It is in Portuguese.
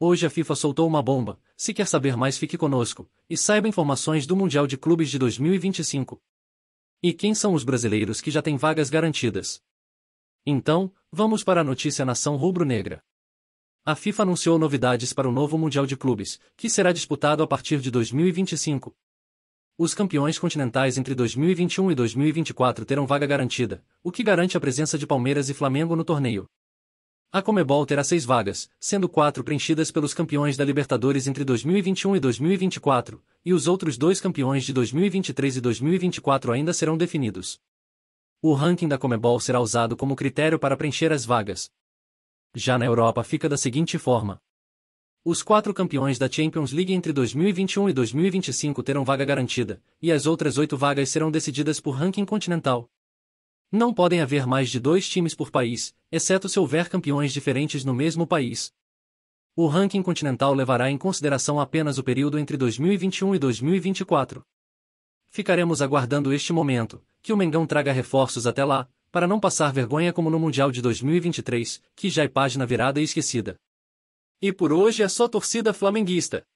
Hoje a FIFA soltou uma bomba. Se quer saber mais, fique conosco e saiba informações do Mundial de Clubes de 2025. E quem são os brasileiros que já têm vagas garantidas? Então, vamos para a notícia Nação Rubro-Negra. A FIFA anunciou novidades para o novo Mundial de Clubes, que será disputado a partir de 2025. Os campeões continentais entre 2021 e 2024 terão vaga garantida, o que garante a presença de Palmeiras e Flamengo no torneio. A Comebol terá seis vagas, sendo quatro preenchidas pelos campeões da Libertadores entre 2021 e 2024, e os outros dois campeões de 2023 e 2024 ainda serão definidos. O ranking da Comebol será usado como critério para preencher as vagas. Já na Europa fica da seguinte forma: os quatro campeões da Champions League entre 2021 e 2025 terão vaga garantida, e as outras oito vagas serão decididas por ranking continental, não podem haver mais de dois times por país, exceto se houver campeões diferentes no mesmo país. O ranking continental levará em consideração apenas o período entre 2021 e 2024. Ficaremos aguardando este momento, que o Mengão traga reforços até lá, para não passar vergonha como no Mundial de 2023, que já é página virada e esquecida. E por hoje é só torcida flamenguista.